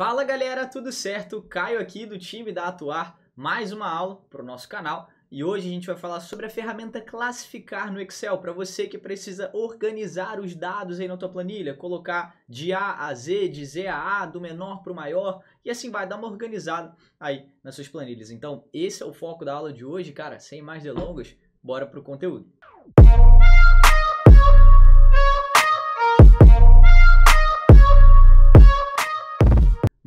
Fala galera, tudo certo? Caio aqui do time da Atuar, mais uma aula para o nosso canal e hoje a gente vai falar sobre a ferramenta classificar no Excel para você que precisa organizar os dados aí na tua planilha, colocar de A a Z, de Z a A, do menor para o maior e assim vai dar uma organizada aí nas suas planilhas. Então esse é o foco da aula de hoje, cara, sem mais delongas, bora para o conteúdo. Música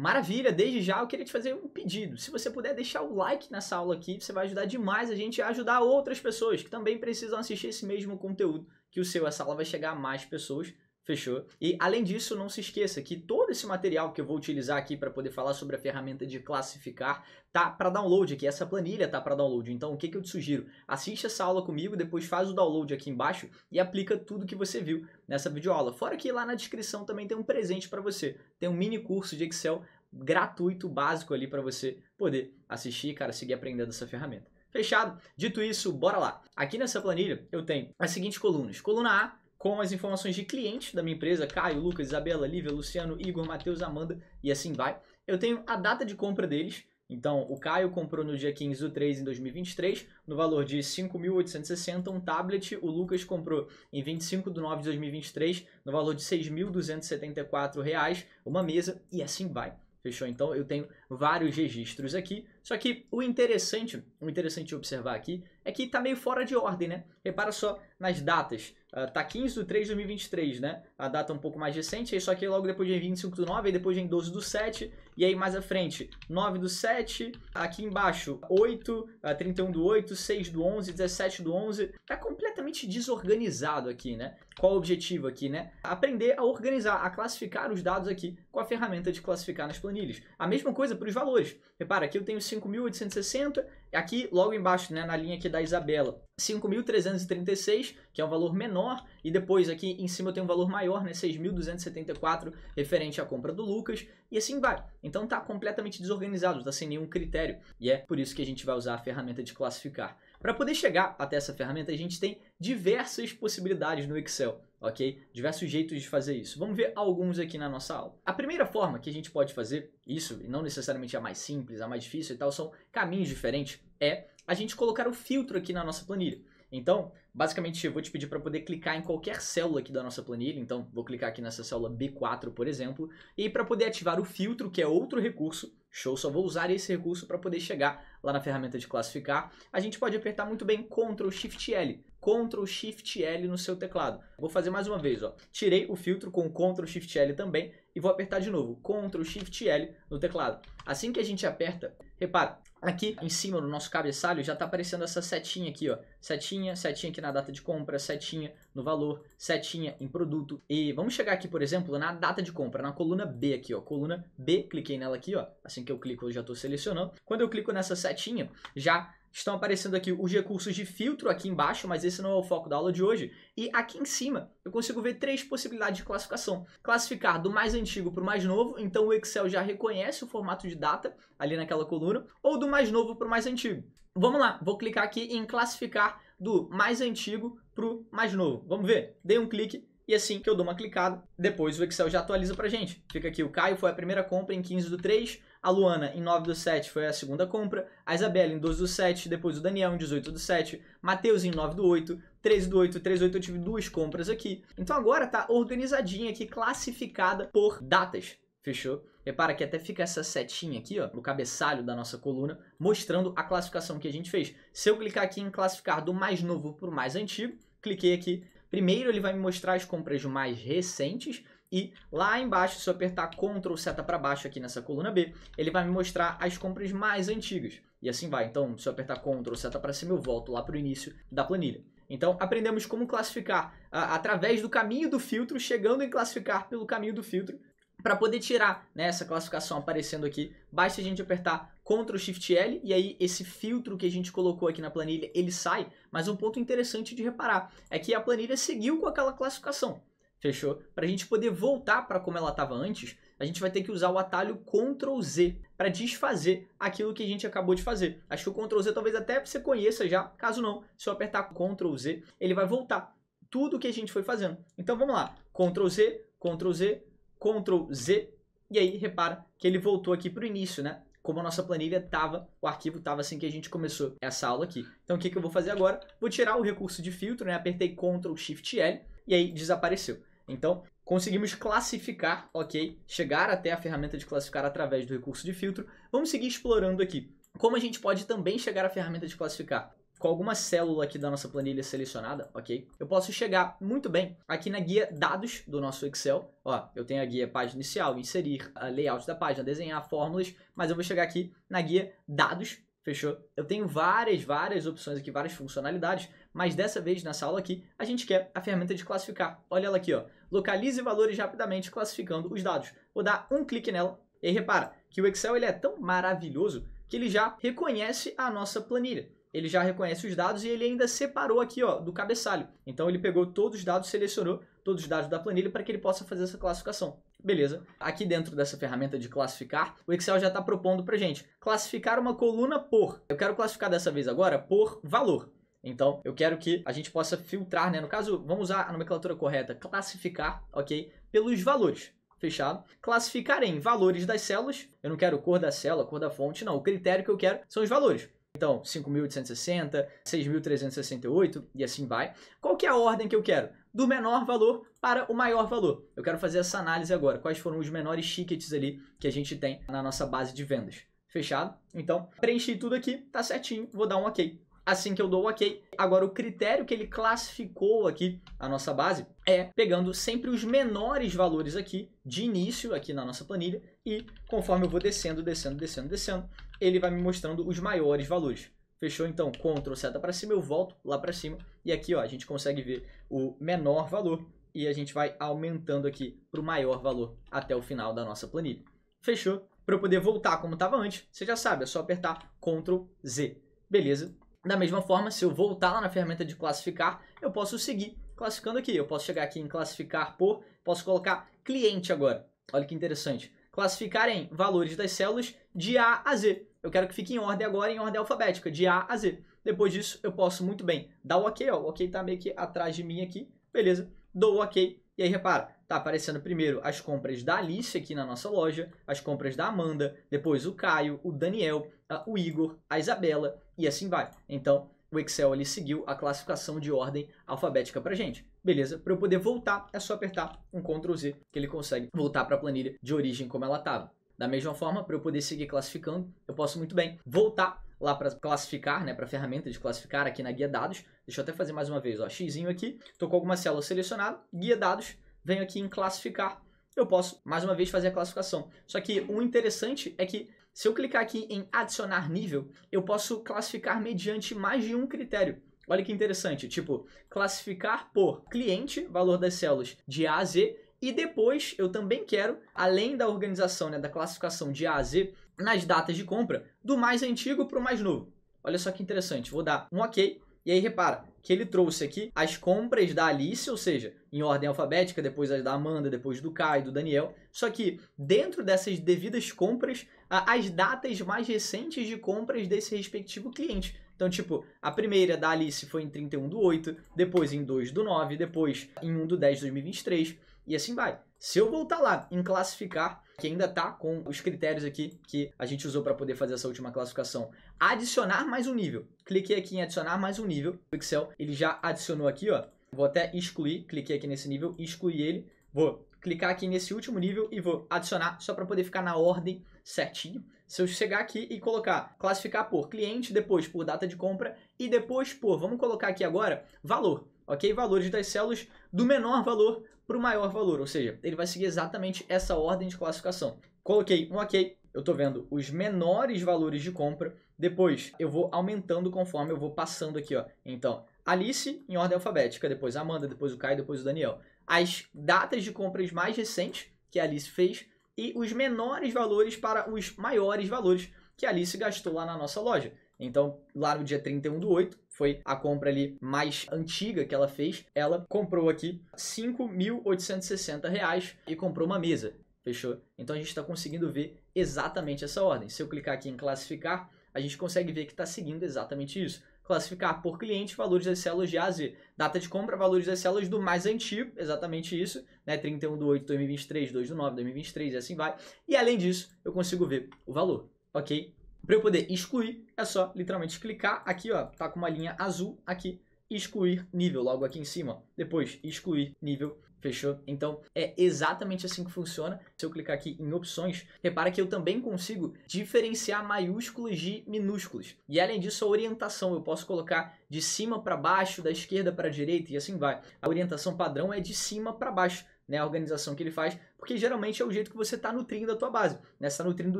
Maravilha, desde já eu queria te fazer um pedido. Se você puder deixar o like nessa aula aqui, você vai ajudar demais a gente a ajudar outras pessoas que também precisam assistir esse mesmo conteúdo, que o seu essa aula vai chegar a mais pessoas Fechou? E além disso, não se esqueça que todo esse material que eu vou utilizar aqui para poder falar sobre a ferramenta de classificar tá para download aqui, essa planilha tá para download. Então, o que, que eu te sugiro? Assiste essa aula comigo, depois faz o download aqui embaixo e aplica tudo que você viu nessa videoaula. Fora que lá na descrição também tem um presente para você. Tem um mini curso de Excel gratuito, básico ali para você poder assistir, cara, seguir aprendendo essa ferramenta. Fechado? Dito isso, bora lá. Aqui nessa planilha eu tenho as seguintes colunas. Coluna A, com as informações de clientes da minha empresa, Caio, Lucas, Isabela, Lívia, Luciano, Igor, Matheus, Amanda e assim vai. Eu tenho a data de compra deles, então, o Caio comprou no dia 15 do 3 em 2023, no valor de 5.860, um tablet. O Lucas comprou em 25 de 9 de 2023, no valor de R$ 6.274, uma mesa, e assim vai. Fechou? Então, eu tenho vários registros aqui. Só que o interessante, o interessante de observar aqui é que está meio fora de ordem, né? Repara só nas datas. Uh, tá 15 de 3 de 2023, né? A data um pouco mais recente, aí só que logo depois vem 25 do 9, aí depois vem 12 do 7, e aí mais à frente 9 do 7, aqui embaixo 8, uh, 31 do 8, 6 do 11, 17 do 11. Tá completamente desorganizado aqui, né? Qual o objetivo aqui, né? Aprender a organizar, a classificar os dados aqui com a ferramenta de classificar nas planilhas. A mesma coisa, sobre os valores. Repara, aqui eu tenho 5.860, aqui logo embaixo, né, na linha aqui da Isabela, 5.336, que é um valor menor, e depois aqui em cima eu tenho um valor maior, né, 6.274, referente à compra do Lucas, e assim vai. Então tá completamente desorganizado, tá sem nenhum critério, e é por isso que a gente vai usar a ferramenta de classificar. Para poder chegar até essa ferramenta, a gente tem diversas possibilidades no Excel, ok? Diversos jeitos de fazer isso. Vamos ver alguns aqui na nossa aula. A primeira forma que a gente pode fazer isso, e não necessariamente a mais simples, a mais difícil e tal, são caminhos diferentes, é a gente colocar o filtro aqui na nossa planilha. Então, basicamente, eu vou te pedir para poder clicar em qualquer célula aqui da nossa planilha. Então, vou clicar aqui nessa célula B4, por exemplo. E para poder ativar o filtro, que é outro recurso, show, só vou usar esse recurso para poder chegar lá na ferramenta de classificar. A gente pode apertar muito bem Ctrl Shift L. Ctrl Shift L no seu teclado. Vou fazer mais uma vez, ó. Tirei o filtro com Ctrl Shift L também e vou apertar de novo Ctrl Shift L no teclado. Assim que a gente aperta, Repara, aqui em cima do nosso cabeçalho já está aparecendo essa setinha aqui, ó. Setinha, setinha aqui na data de compra, setinha no valor, setinha em produto. E vamos chegar aqui, por exemplo, na data de compra, na coluna B aqui, ó. Coluna B, cliquei nela aqui, ó. Assim que eu clico, eu já estou selecionando. Quando eu clico nessa setinha, já estão aparecendo aqui os recursos de filtro aqui embaixo, mas esse não é o foco da aula de hoje. E aqui em cima eu consigo ver três possibilidades de classificação. Classificar do mais antigo para o mais novo, então o Excel já reconhece o formato de data ali naquela coluna, ou do mais novo para o mais antigo. Vamos lá, vou clicar aqui em classificar do mais antigo para o mais novo. Vamos ver? Dei um clique e assim que eu dou uma clicada, depois o Excel já atualiza para gente. Fica aqui o Caio, foi a primeira compra em 15 do 3, a Luana, em 9 do 7, foi a segunda compra. A Isabela, em 12 do 7. Depois o Daniel, em 18 do 7. Mateus em 9 do 8. 13 do 8, 13 do 8 eu tive duas compras aqui. Então agora tá organizadinha aqui, classificada por datas. Fechou? Repara que até fica essa setinha aqui, ó, no cabeçalho da nossa coluna, mostrando a classificação que a gente fez. Se eu clicar aqui em classificar do mais novo para o mais antigo, cliquei aqui. Primeiro ele vai me mostrar as compras mais recentes, e lá embaixo, se eu apertar Ctrl seta para baixo aqui nessa coluna B, ele vai me mostrar as compras mais antigas. E assim vai. Então, se eu apertar Ctrl seta para cima, eu volto lá para o início da planilha. Então, aprendemos como classificar a, através do caminho do filtro, chegando em classificar pelo caminho do filtro. Para poder tirar né, essa classificação aparecendo aqui, basta a gente apertar Ctrl Shift L e aí esse filtro que a gente colocou aqui na planilha, ele sai. Mas um ponto interessante de reparar é que a planilha seguiu com aquela classificação. Fechou? Para a gente poder voltar para como ela estava antes, a gente vai ter que usar o atalho Ctrl Z para desfazer aquilo que a gente acabou de fazer. Acho que o Ctrl Z talvez até você conheça já, caso não, se eu apertar Ctrl Z, ele vai voltar tudo que a gente foi fazendo. Então vamos lá, Ctrl Z, Ctrl Z, Ctrl Z, e aí repara que ele voltou aqui para o início, né? como a nossa planilha estava, o arquivo estava assim que a gente começou essa aula aqui. Então o que, que eu vou fazer agora? Vou tirar o recurso de filtro, né? apertei Ctrl Shift L e aí desapareceu. Então, conseguimos classificar, ok? Chegar até a ferramenta de classificar através do recurso de filtro. Vamos seguir explorando aqui. Como a gente pode também chegar à ferramenta de classificar? com alguma célula aqui da nossa planilha selecionada, ok? Eu posso chegar muito bem aqui na guia dados do nosso Excel. Ó, eu tenho a guia página inicial, inserir, layout da página, desenhar fórmulas, mas eu vou chegar aqui na guia dados, fechou? Eu tenho várias, várias opções aqui, várias funcionalidades mas dessa vez, nessa aula aqui, a gente quer a ferramenta de classificar. Olha ela aqui, ó. localize valores rapidamente classificando os dados. Vou dar um clique nela e repara que o Excel ele é tão maravilhoso que ele já reconhece a nossa planilha. Ele já reconhece os dados e ele ainda separou aqui ó, do cabeçalho. Então ele pegou todos os dados, selecionou todos os dados da planilha para que ele possa fazer essa classificação. Beleza. Aqui dentro dessa ferramenta de classificar, o Excel já está propondo para gente classificar uma coluna por. Eu quero classificar dessa vez agora por valor. Então, eu quero que a gente possa filtrar, né? No caso, vamos usar a nomenclatura correta, classificar, ok? Pelos valores, fechado? Classificar em valores das células, eu não quero cor da célula, cor da fonte, não. O critério que eu quero são os valores. Então, 5.860, 6.368 e assim vai. Qual que é a ordem que eu quero? Do menor valor para o maior valor. Eu quero fazer essa análise agora. Quais foram os menores tickets ali que a gente tem na nossa base de vendas? Fechado? Então, preenchi tudo aqui, tá certinho, vou dar um OK. Assim que eu dou o OK, agora o critério que ele classificou aqui a nossa base é pegando sempre os menores valores aqui de início aqui na nossa planilha e conforme eu vou descendo, descendo, descendo, descendo, ele vai me mostrando os maiores valores. Fechou? Então, Ctrl seta para cima, eu volto lá para cima e aqui ó, a gente consegue ver o menor valor e a gente vai aumentando aqui para o maior valor até o final da nossa planilha. Fechou? Para eu poder voltar como estava antes, você já sabe, é só apertar Ctrl Z. Beleza? Da mesma forma, se eu voltar lá na ferramenta de classificar, eu posso seguir classificando aqui. Eu posso chegar aqui em classificar por, posso colocar cliente agora. Olha que interessante. Classificar em valores das células de A a Z. Eu quero que fique em ordem agora, em ordem alfabética, de A a Z. Depois disso, eu posso muito bem dar o OK, ó. O OK está meio que atrás de mim aqui. Beleza, dou o OK. E aí, repara, tá aparecendo primeiro as compras da Alice aqui na nossa loja, as compras da Amanda, depois o Caio, o Daniel, o Igor, a Isabela e assim vai. Então, o Excel ali seguiu a classificação de ordem alfabética pra gente. Beleza? Para eu poder voltar, é só apertar um Ctrl Z que ele consegue voltar para a planilha de origem como ela estava. Da mesma forma, para eu poder seguir classificando, eu posso muito bem voltar lá para classificar, né, para a ferramenta de classificar aqui na guia dados. Deixa eu até fazer mais uma vez, ó, xizinho aqui, tô com alguma célula selecionada, guia dados, venho aqui em classificar. Eu posso, mais uma vez, fazer a classificação. Só que o interessante é que se eu clicar aqui em adicionar nível, eu posso classificar mediante mais de um critério. Olha que interessante, tipo, classificar por cliente, valor das células de A a Z, e depois eu também quero, além da organização, né, da classificação de A a Z, nas datas de compra, do mais antigo para o mais novo. Olha só que interessante, vou dar um OK e aí repara que ele trouxe aqui as compras da Alice, ou seja, em ordem alfabética, depois as da Amanda, depois do Kai, do Daniel. Só que dentro dessas devidas compras, as datas mais recentes de compras desse respectivo cliente. Então, tipo, a primeira da Alice foi em 31 do 8, depois em 2 do 9, depois em 1 do 10 de 2023 e assim vai. Se eu voltar lá em classificar, que ainda tá com os critérios aqui que a gente usou para poder fazer essa última classificação. Adicionar mais um nível. Cliquei aqui em adicionar mais um nível. O Excel, ele já adicionou aqui, ó. Vou até excluir, cliquei aqui nesse nível, excluir ele. Vou clicar aqui nesse último nível e vou adicionar só para poder ficar na ordem certinho. Se eu chegar aqui e colocar classificar por cliente, depois por data de compra e depois por, vamos colocar aqui agora, valor ok? Valores das células do menor valor para o maior valor, ou seja, ele vai seguir exatamente essa ordem de classificação. Coloquei um ok, eu estou vendo os menores valores de compra, depois eu vou aumentando conforme eu vou passando aqui, ó. Então, Alice em ordem alfabética, depois Amanda, depois o Caio, depois o Daniel. As datas de compras mais recentes que a Alice fez e os menores valores para os maiores valores que a Alice gastou lá na nossa loja. Então, lá no dia 31 do 8, foi a compra ali mais antiga que ela fez, ela comprou aqui R$ 5.860 e comprou uma mesa. Fechou? Então a gente está conseguindo ver exatamente essa ordem. Se eu clicar aqui em classificar, a gente consegue ver que está seguindo exatamente isso. Classificar por cliente, valores das células de A a Z. Data de compra, valores das células do mais antigo, exatamente isso, né? 31 de 8 de 2023, 2 de 9 de 2023 e assim vai. E além disso, eu consigo ver o valor, ok? Para eu poder excluir, é só literalmente clicar aqui, ó, tá com uma linha azul aqui, excluir nível, logo aqui em cima. Depois, excluir nível, fechou? Então, é exatamente assim que funciona. Se eu clicar aqui em opções, repara que eu também consigo diferenciar maiúsculos de minúsculos. E além disso, a orientação, eu posso colocar de cima para baixo, da esquerda para a direita e assim vai. A orientação padrão é de cima para baixo né, a organização que ele faz, porque geralmente é o jeito que você está nutrindo a tua base, né, você está nutrindo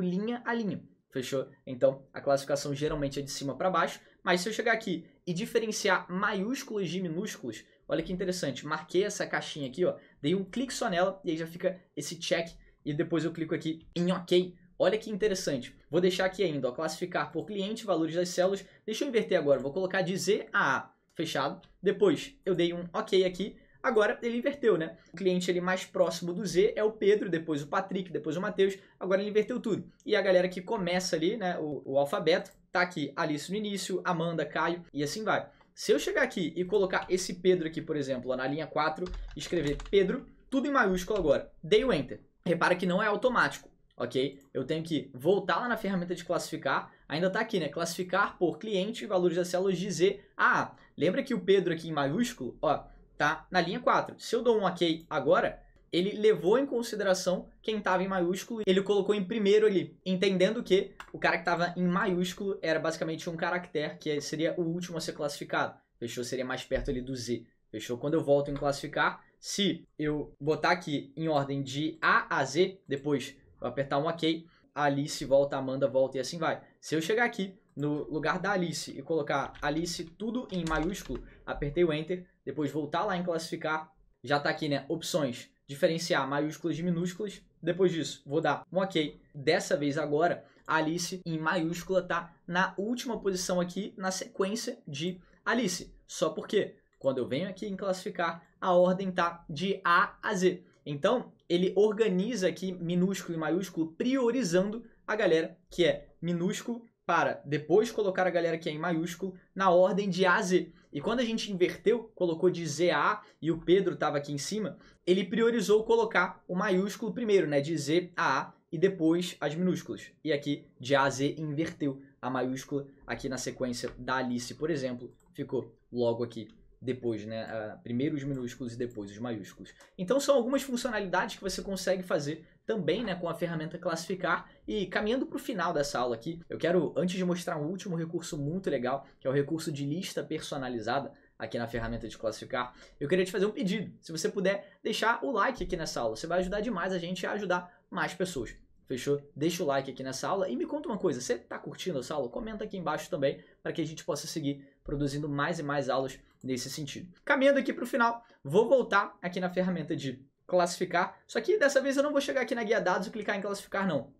linha a linha. Fechou? Então, a classificação geralmente é de cima para baixo, mas se eu chegar aqui e diferenciar maiúsculas de minúsculos, olha que interessante, marquei essa caixinha aqui, ó, dei um clique só nela e aí já fica esse check e depois eu clico aqui em OK. Olha que interessante. Vou deixar aqui ainda, ó, classificar por cliente, valores das células. Deixa eu inverter agora, vou colocar de Z a A, fechado. Depois eu dei um OK aqui Agora ele inverteu, né? O cliente ali mais próximo do Z é o Pedro, depois o Patrick, depois o Matheus. Agora ele inverteu tudo. E a galera que começa ali, né, o, o alfabeto, tá aqui Alice no início, Amanda, Caio e assim vai. Se eu chegar aqui e colocar esse Pedro aqui, por exemplo, na linha 4, escrever Pedro, tudo em maiúsculo agora, dei o Enter. Repara que não é automático, ok? Eu tenho que voltar lá na ferramenta de classificar, ainda está aqui, né? Classificar por cliente e valores das células de Z a ah, A. Lembra que o Pedro aqui em maiúsculo, ó, tá na linha 4. Se eu dou um OK agora, ele levou em consideração quem estava em maiúsculo e ele colocou em primeiro ali, entendendo que o cara que estava em maiúsculo era basicamente um caractere, que seria o último a ser classificado. Fechou? Seria mais perto ali do Z. Fechou? Quando eu volto em classificar, se eu botar aqui em ordem de A a Z, depois eu apertar um OK, a Alice volta, a Amanda volta e assim vai. Se eu chegar aqui no lugar da Alice e colocar Alice tudo em maiúsculo, apertei o Enter, depois voltar lá em classificar, já está aqui, né? Opções, diferenciar maiúsculas de minúsculas. Depois disso, vou dar um OK. Dessa vez agora, a Alice em maiúscula tá na última posição aqui na sequência de Alice. Só porque quando eu venho aqui em classificar, a ordem tá de A a Z. Então, ele organiza aqui minúsculo e maiúsculo priorizando a galera que é minúsculo para depois colocar a galera que é em maiúsculo na ordem de A a Z. E quando a gente inverteu, colocou de Z a A e o Pedro estava aqui em cima, ele priorizou colocar o maiúsculo primeiro, né? De Z a A e depois as minúsculas. E aqui de A a Z inverteu a maiúscula aqui na sequência da Alice, por exemplo, ficou logo aqui depois, né? Ah, primeiro os minúsculos e depois os maiúsculos. Então são algumas funcionalidades que você consegue fazer também né, com a ferramenta classificar. E caminhando para o final dessa aula aqui, eu quero, antes de mostrar um último recurso muito legal, que é o recurso de lista personalizada, aqui na ferramenta de classificar, eu queria te fazer um pedido. Se você puder deixar o like aqui nessa aula, você vai ajudar demais a gente a ajudar mais pessoas. Fechou? Deixa o like aqui nessa aula e me conta uma coisa, você está curtindo essa aula? Comenta aqui embaixo também para que a gente possa seguir produzindo mais e mais aulas nesse sentido. Caminhando aqui para o final, vou voltar aqui na ferramenta de classificar. Só que dessa vez eu não vou chegar aqui na guia dados e clicar em classificar, não.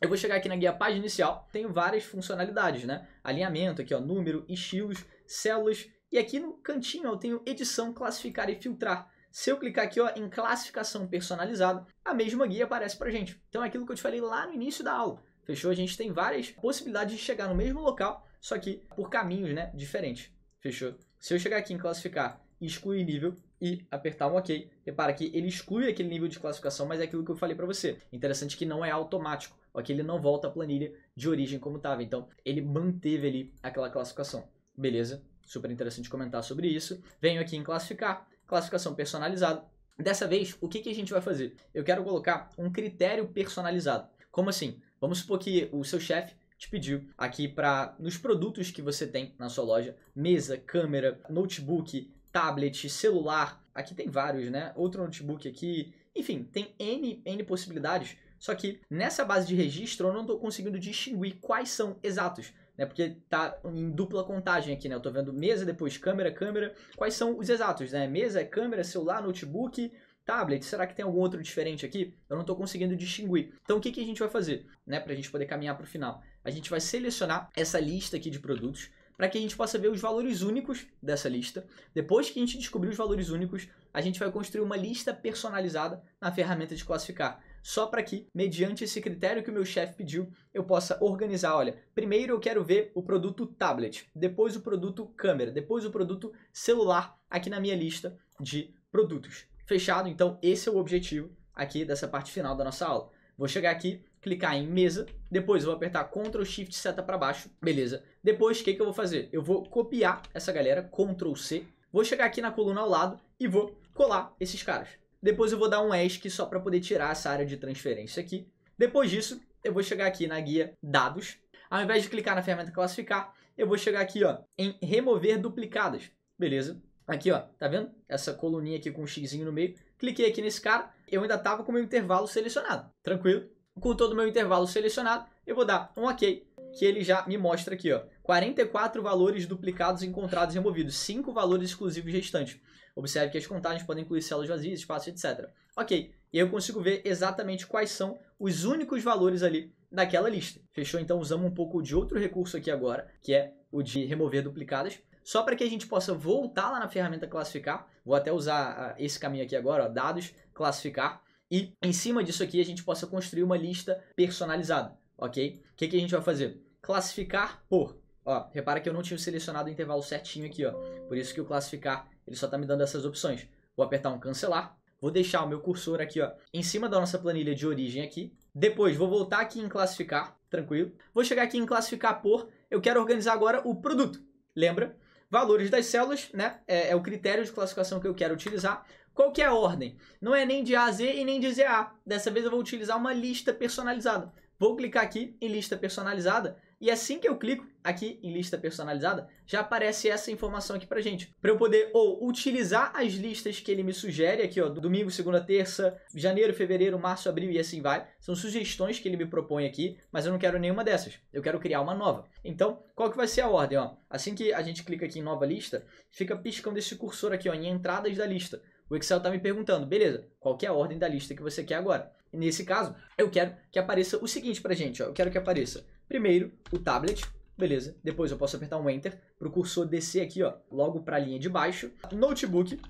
Eu vou chegar aqui na guia página inicial, tem várias funcionalidades, né? Alinhamento aqui, ó, número, estilos, células. E aqui no cantinho ó, eu tenho edição, classificar e filtrar. Se eu clicar aqui ó, em classificação personalizada, a mesma guia aparece pra gente. Então é aquilo que eu te falei lá no início da aula. Fechou? A gente tem várias possibilidades de chegar no mesmo local, só que por caminhos né, diferentes. Fechou? Se eu chegar aqui em classificar e excluir nível, e apertar um OK. Repara que ele exclui aquele nível de classificação, mas é aquilo que eu falei para você. Interessante que não é automático, ok? Ele não volta à planilha de origem como estava. Então, ele manteve ali aquela classificação. Beleza? Super interessante comentar sobre isso. Venho aqui em classificar, classificação personalizada. Dessa vez, o que, que a gente vai fazer? Eu quero colocar um critério personalizado. Como assim? Vamos supor que o seu chefe te pediu aqui para nos produtos que você tem na sua loja, mesa, câmera, notebook, tablet, celular, aqui tem vários, né? Outro notebook aqui, enfim, tem N, N possibilidades. Só que nessa base de registro eu não estou conseguindo distinguir quais são exatos, né? Porque tá em dupla contagem aqui, né? Eu tô vendo mesa, depois câmera, câmera. Quais são os exatos, né? Mesa, câmera, celular, notebook, tablet. Será que tem algum outro diferente aqui? Eu não estou conseguindo distinguir. Então o que, que a gente vai fazer, né? Para a gente poder caminhar para o final. A gente vai selecionar essa lista aqui de produtos para que a gente possa ver os valores únicos dessa lista. Depois que a gente descobrir os valores únicos, a gente vai construir uma lista personalizada na ferramenta de classificar. Só para que, mediante esse critério que o meu chefe pediu, eu possa organizar, olha, primeiro eu quero ver o produto tablet, depois o produto câmera, depois o produto celular aqui na minha lista de produtos. Fechado? Então, esse é o objetivo aqui dessa parte final da nossa aula. Vou chegar aqui clicar em mesa, depois eu vou apertar Ctrl Shift seta para baixo, beleza. Depois o que, que eu vou fazer? Eu vou copiar essa galera, Ctrl C, vou chegar aqui na coluna ao lado e vou colar esses caras. Depois eu vou dar um ESC só para poder tirar essa área de transferência aqui. Depois disso, eu vou chegar aqui na guia dados. Ao invés de clicar na ferramenta classificar, eu vou chegar aqui ó, em remover duplicadas, beleza. Aqui, ó, tá vendo? Essa coluninha aqui com um xizinho no meio. Cliquei aqui nesse cara, eu ainda tava com o meu intervalo selecionado. Tranquilo? Com todo o meu intervalo selecionado, eu vou dar um OK, que ele já me mostra aqui, ó, 44 valores duplicados encontrados e removidos, 5 valores exclusivos restantes. Observe que as contagens podem incluir células vazias, espaços, etc. Ok, e eu consigo ver exatamente quais são os únicos valores ali daquela lista. Fechou? Então usamos um pouco de outro recurso aqui agora, que é o de remover duplicadas, só para que a gente possa voltar lá na ferramenta classificar. Vou até usar ah, esse caminho aqui agora, ó, dados, classificar e em cima disso aqui a gente possa construir uma lista personalizada, ok? O que, que a gente vai fazer? Classificar por. Ó, repara que eu não tinha selecionado o intervalo certinho aqui, ó. Por isso que o classificar, ele só está me dando essas opções. Vou apertar um cancelar, vou deixar o meu cursor aqui, ó, em cima da nossa planilha de origem aqui. Depois vou voltar aqui em classificar, tranquilo. Vou chegar aqui em classificar por, eu quero organizar agora o produto. Lembra? Valores das células, né? É, é o critério de classificação que eu quero utilizar. Qual que é a ordem? Não é nem de A a Z e nem de Z a A. Dessa vez eu vou utilizar uma lista personalizada. Vou clicar aqui em lista personalizada e assim que eu clico aqui em lista personalizada, já aparece essa informação aqui pra gente. Para eu poder ou utilizar as listas que ele me sugere aqui, ó, domingo, segunda, terça, janeiro, fevereiro, março, abril e assim vai. São sugestões que ele me propõe aqui, mas eu não quero nenhuma dessas. Eu quero criar uma nova. Então, qual que vai ser a ordem, ó? Assim que a gente clica aqui em nova lista, fica piscando esse cursor aqui, ó, em entradas da lista. O Excel está me perguntando, beleza, qual é a ordem da lista que você quer agora? nesse caso, eu quero que apareça o seguinte para gente. Ó. Eu quero que apareça primeiro o tablet, beleza. Depois eu posso apertar um Enter para o cursor descer aqui, ó, logo para a linha de baixo. Notebook,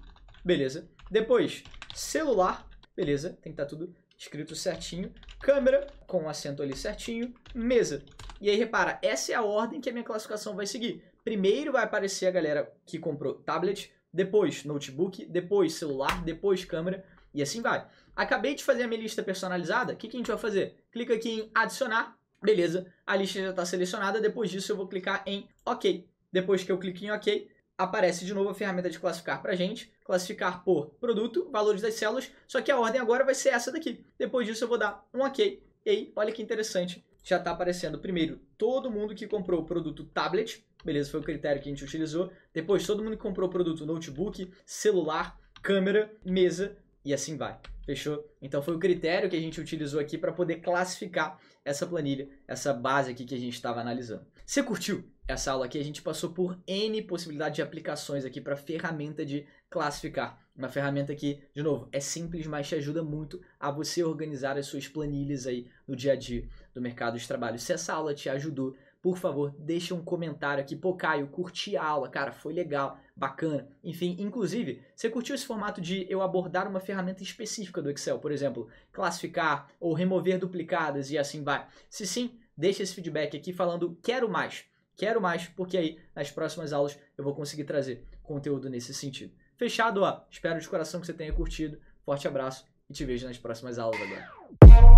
beleza. Depois, celular, beleza. Tem que estar tá tudo escrito certinho. Câmera, com o acento ali certinho. Mesa. E aí, repara, essa é a ordem que a minha classificação vai seguir. Primeiro vai aparecer a galera que comprou tablet, depois notebook, depois celular, depois câmera e assim vai. Acabei de fazer a minha lista personalizada, o que, que a gente vai fazer? Clica aqui em adicionar, beleza, a lista já está selecionada, depois disso eu vou clicar em ok. Depois que eu clico em ok, aparece de novo a ferramenta de classificar para gente, classificar por produto, valores das células, só que a ordem agora vai ser essa daqui. Depois disso eu vou dar um ok, e aí, olha que interessante, já está aparecendo primeiro todo mundo que comprou o produto tablet, Beleza, foi o critério que a gente utilizou. Depois, todo mundo que comprou o produto, notebook, celular, câmera, mesa e assim vai. Fechou? Então foi o critério que a gente utilizou aqui para poder classificar essa planilha, essa base aqui que a gente estava analisando. Você curtiu essa aula aqui? A gente passou por N possibilidades de aplicações aqui para ferramenta de classificar. Uma ferramenta que, de novo, é simples, mas te ajuda muito a você organizar as suas planilhas aí no dia a dia do mercado de trabalho. Se essa aula te ajudou, por favor, deixa um comentário aqui. Pô, Caio, curti a aula, cara, foi legal, bacana. Enfim, inclusive, você curtiu esse formato de eu abordar uma ferramenta específica do Excel, por exemplo, classificar ou remover duplicadas e assim vai? Se sim, deixa esse feedback aqui falando quero mais, quero mais, porque aí nas próximas aulas eu vou conseguir trazer conteúdo nesse sentido. Fechado, ó. Espero de coração que você tenha curtido. Forte abraço e te vejo nas próximas aulas agora.